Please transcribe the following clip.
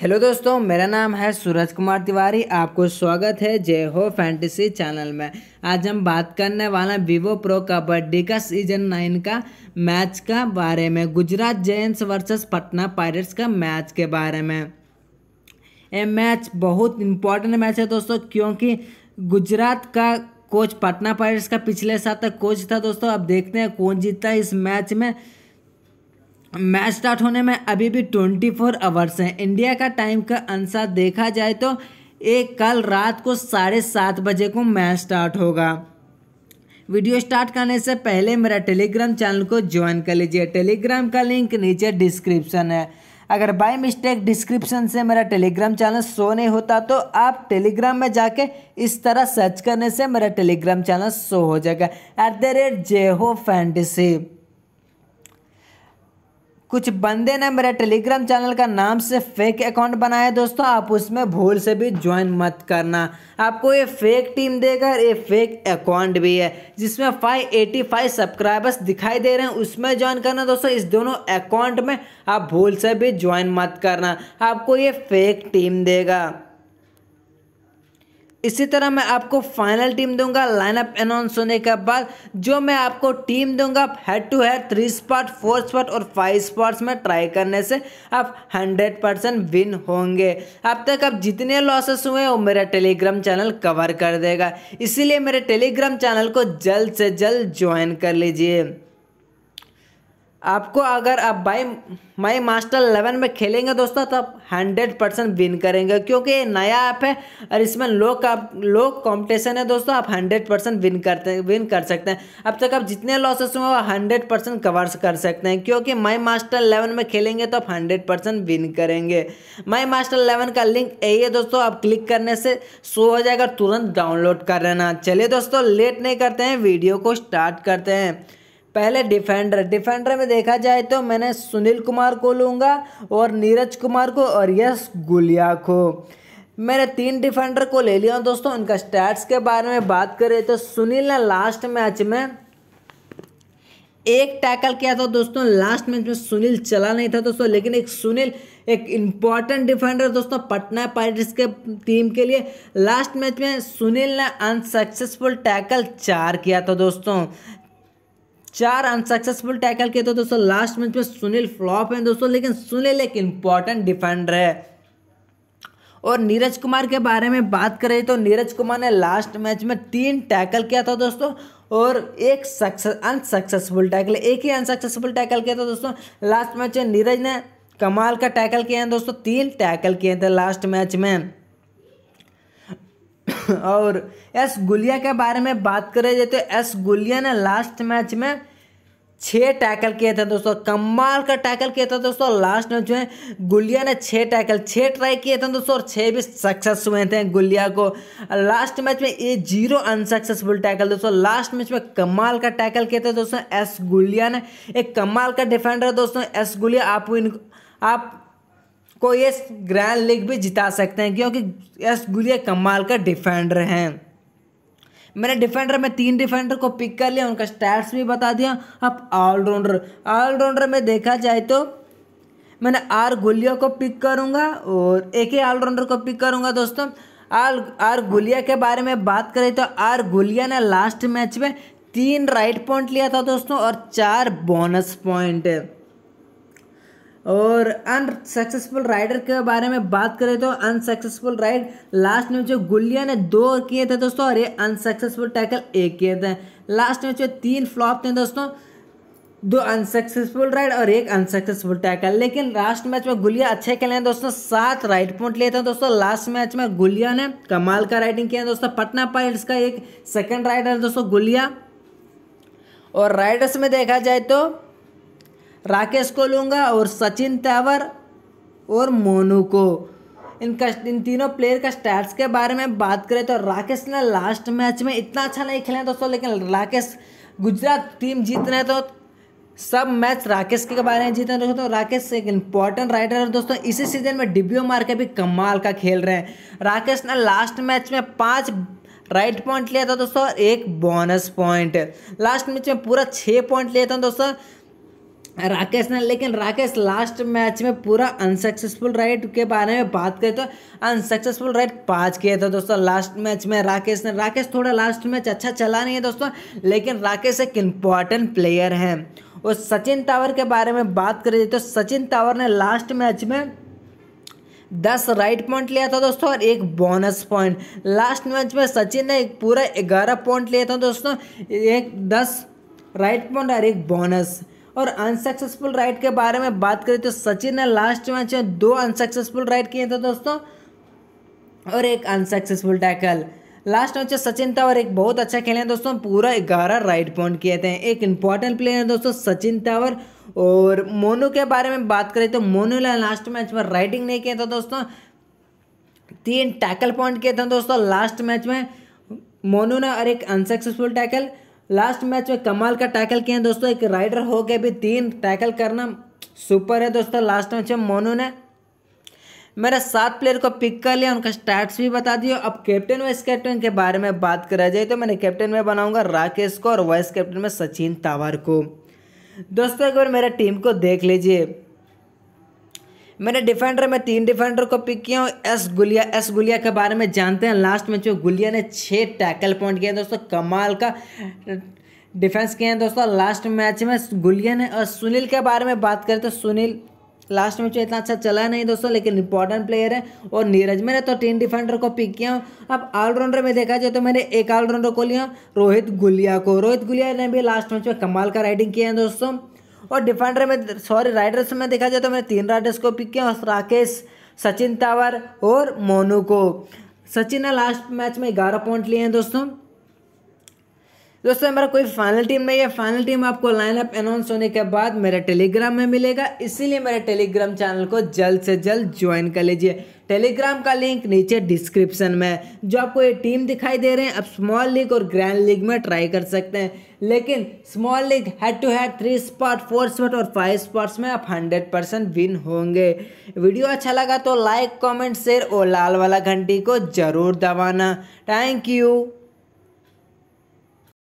hello दोस्तों मेरा नाम है सूरज कुमार तिवारी आपको स्वागत है जय हो फैंटेसी चैनल में आज हम बात करने वाला वीवो प्रो कबड्डी का सीजन नाइन का मैच का बारे में Gujarat giants versus Patna pirates का मैच के बारे में ये मैच बहुत इम्पोर्टेंट मैच है दोस्तों क्योंकि गुजरात का कोच पटना पायरेट्स का पिछले साल तक कोच था दोस्तों अब देखते हैं कौन जीतता है इस मैच में मैच स्टार्ट होने में अभी भी 24 फोर आवर्स हैं इंडिया का टाइम का अनुसार देखा जाए तो एक कल रात को साढ़े सात बजे को मैच स्टार्ट होगा वीडियो स्टार्ट करने से पहले मेरा टेलीग्राम चैनल को ज्वाइन कर लीजिए टेलीग्राम का लिंक नीचे डिस्क्रिप्शन है अगर बाई मिस्टेक डिस्क्रिप्शन से मेरा टेलीग्राम चैनल शो नहीं होता तो आप टेलीग्राम में जाके इस तरह सर्च करने से मेरा टेलीग्राम चैनल शो हो जाएगा एट द रेट जे हो फैंटसी कुछ बंदे ने मेरे टेलीग्राम चैनल का नाम से फेक अकाउंट बनाया दोस्तों आप उसमें भूल से भी ज्वाइन मत करना आपको ये फेक टीम देगा ये फेक अकाउंट भी है जिसमें 585 सब्सक्राइबर्स दिखाई दे रहे हैं उसमें ज्वाइन करना दोस्तों इस दोनों अकाउंट में आप भूल से भी ज्वाइन मत करना आपको ये फेक टीम देगा इसी तरह मैं आपको फाइनल टीम दूंगा लाइनअप अनाउंस होने के बाद जो मैं आपको टीम दूंगा head to head three spot four spot और फाइव स्पॉट्स में ट्राई करने से आप हंड्रेड परसेंट विन होंगे अब तक आप जितने लॉसेस हुए वो मेरा टेलीग्राम चैनल कवर कर देगा इसीलिए मेरे टेलीग्राम चैनल को जल्द से जल्द ज्वाइन कर लीजिए आपको अगर आप बाई माई मास्टर इलेवन में खेलेंगे दोस्तों तब हंड्रेड परसेंट विन करेंगे क्योंकि ये नया ऐप है और इसमें लो का लो कॉम्पिटिशन है दोस्तों आप हंड्रेड परसेंट विन करते हैं विन कर सकते हैं अब तक आप जितने लॉसेस हुए वो हंड्रेड परसेंट कवर कर सकते हैं क्योंकि माई मास्टर इलेवन में खेलेंगे तो आप हंड्रेड परसेंट विन करेंगे माई मास्टर इलेवन का लिंक यही है दोस्तों आप क्लिक करने से शो हो जाएगा तुरंत डाउनलोड कर लेना चलिए दोस्तों लेट नहीं करते हैं वीडियो को स्टार्ट करते हैं पहले डिफेंडर डिफेंडर में देखा जाए तो मैंने सुनील कुमार को लूँगा और नीरज कुमार को और यश गुलिया को मैंने तीन डिफेंडर को ले लिया दोस्तों उनका स्टैट्स के बारे में बात करें तो सुनील ने लास्ट मैच में एक टैकल किया था दोस्तों लास्ट मैच में सुनील चला नहीं था दोस्तों लेकिन एक सुनील एक इम्पॉर्टेंट डिफेंडर दोस्तों पटना पायरेट्स के टीम के लिए लास्ट मैच में सुनील ने अनसक्सेसफुल टैकल चार किया था दोस्तों चार अनसक्सेसफुल टैकल किए तो दोस्तों लास्ट मैच में सुनील फ्लॉप है दोस्तों लेकिन सुनील एक इंपॉर्टेंट डिफेंडर है और नीरज कुमार के बारे में बात करें तो नीरज कुमार ने लास्ट मैच में तीन टैकल किया था दोस्तों और एक सक्सेस अनसक्सेसफुल टैकल एक ही अनसक्सेसफुल टैकल किया था दोस्तों लास्ट मैच में नीरज ने कमाल का टैकल किया है दोस्तों तीन टैकल किए थे लास्ट मैच में और एस गुलिया के बारे में बात करें जाए तो एस गुलिया ने लास्ट मैच में छः टैकल किए थे दोस्तों कमाल का टैकल किया था दोस्तों लास्ट में जो है गुलिया ने छः टैकल छः ट्राई किए थे दोस्तों और छः भी सक्सेस हुए थे गुलिया को लास्ट मैच में ये जीरो अनसक्सेसफुल टैकल दोस्तों लास्ट मैच में कमाल का टैकल किए थे दोस्तों एस गुलिया ने एक कमाल का डिफेंडर दोस्तों एस गुलिया आप इनको आप को ये ग्रैंड लीग भी जिता सकते हैं क्योंकि एस गुलिया कमाल का डिफेंडर हैं मैंने डिफेंडर में तीन डिफेंडर को पिक कर लिया उनका स्टैट्स भी बता दिया अब ऑलराउंडर ऑलराउंडर में देखा जाए तो मैंने आर गुलिया को पिक करूंगा और एक ही ऑलराउंडर को पिक करूंगा दोस्तों आर आर गुलिया के बारे में बात करें तो आर गुलिया ने लास्ट मैच में तीन राइट पॉइंट लिया था दोस्तों और चार बोनस पॉइंट और अनसक्सेसफुल राइडर के बारे में बात करें तो अनसक्सेसफुल राइड लास्ट में जो गुल्लिया ने दो किए थे दोस्तों और ये अनसक्सेसफुल टैकल एक किए थे लास्ट में जो तीन फ्लॉप थे दोस्तों दो अनसक्सेसफुल राइड और एक अनसक्सेसफुल टैकल लेकिन लास्ट मैच में गुलिया अच्छे खेले हैं दोस्तों सात राइट पॉइंट लिए थे दोस्तों लास्ट मैच में गुलिया ने कमाल का राइडिंग किया दोस्तों पटना पाइल्स का एक सेकंड राइडर दोस्तों गुलिया और राइडर्स में देखा जाए तो राकेश को लूँगा और सचिन तेवर और मोनू को इनका इन तीनों प्लेयर का स्टैट्स के बारे में बात करें तो राकेश ने लास्ट मैच में इतना अच्छा नहीं खेला दोस्तों लेकिन राकेश गुजरात टीम जीत रहे तो सब मैच राकेश के बारे में जीते हैं दोस्तों तो राकेश एक इम्पॉर्टेंट राइडर है दोस्तों इसी सीजन में डिब्यू मार के भी कमाल का खेल रहे हैं राकेश ने लास्ट मैच में पाँच राइट पॉइंट लिया था दोस्तों एक बोनस पॉइंट लास्ट मैच में पूरा छः पॉइंट लिया था दोस्तों राकेश ने लेकिन राकेश लास्ट मैच में पूरा अनसक्सेसफुल राइड के बारे में बात करें तो अनसक्सेसफुल राइड पाँच किया था दोस्तों लास्ट मैच में राकेश ने राकेश थोड़ा लास्ट मैच अच्छा चला नहीं है दोस्तों लेकिन राकेश एक इम्पॉर्टेंट प्लेयर है और सचिन टावर के बारे में बात करें तो सचिन तावर ने लास्ट मैच में दस राइट पॉइंट लिया था दोस्तों और एक बोनस पॉइंट लास्ट मैच में सचिन ने पूरा ग्यारह पॉइंट लिया था दोस्तों एक दस राइट पॉइंट और एक बोनस और अनसक्सेसफुल राइड के बारे में बात करें तो सचिन ने लास्ट मैच में दो अनसक्सेसफुल राइड किए थे दोस्तों और एक अनसक्सेसफुल टैकल लास्ट मैच में सचिन था और एक बहुत अच्छा खेले हैं दोस्तों पूरा ग्यारह राइड पॉइंट किए थे एक इंपॉर्टेंट प्लेयर है दोस्तों सचिन तावर और मोनू के बारे में बात करें तो मोनू ने लास्ट मैच में राइडिंग नहीं किया था दोस्तों तीन टैकल पॉइंट किए थे दोस्तों लास्ट मैच में मोनू ने और एक अनसक्सेसफुल टैकल लास्ट मैच में कमाल का टैकल किया है दोस्तों एक राइडर हो के भी तीन टैकल करना सुपर है दोस्तों लास्ट मैच में मोनू ने मेरा सात प्लेयर को पिक कर लिया उनका स्टैट्स भी बता दिए अब कैप्टन वाइस कैप्टन के बारे में बात करा जाए तो मैंने कैप्टन में बनाऊंगा राकेश को और वाइस कैप्टन में सचिन तावर को दोस्तों एक बार मेरे टीम को देख लीजिए मैंने डिफेंडर में तीन डिफेंडर को पिक किया हूँ एस गुलिया एस गुलिया के बारे में जानते हैं लास्ट मैच में गुलिया ने छः टैकल पॉइंट किए दोस्तों कमाल का डिफेंस किए हैं दोस्तों लास्ट मैच में गुलिया ने और सुनील के बारे में बात करें तो सुनील लास्ट मैच में इतना अच्छा चला नहीं दोस्तों लेकिन इंपॉर्टेंट प्लेयर है और नीरज मैंने तो तीन डिफेंडर को पिक किया हूँ अब ऑलराउंडर में देखा जाए तो मैंने एक ऑलराउंडर को लिया रोहित गुलिया को रोहित गुलिया ने भी लास्ट मैच में कमाल का राइडिंग किया है दोस्तों और डिफेंडर में सॉरी राइडर्स में देखा जाए तो मैंने तीन राइडर्स को पिक किया राकेश सचिन तावर और मोनू को सचिन ने लास्ट मैच में ग्यारह पॉइंट लिए हैं दोस्तों दोस्तों हमारा कोई फाइनल टीम नहीं है फाइनल टीम आपको लाइनअप अनाउंस होने के बाद मेरे टेलीग्राम में मिलेगा इसीलिए मेरे टेलीग्राम चैनल को जल्द से जल्द ज्वाइन कर लीजिए टेलीग्राम का लिंक नीचे डिस्क्रिप्शन में है जो आपको ये टीम दिखाई दे रहे हैं आप स्मॉल लीग और ग्रैंड लीग में ट्राई कर सकते हैं लेकिन small league head to head three spot four spot और फाइव स्पॉट्स में आप हंड्रेड परसेंट विन होंगे वीडियो अच्छा लगा तो लाइक कमेंट शेयर और लाल वाला घंटी को जरूर दबाना थैंक यू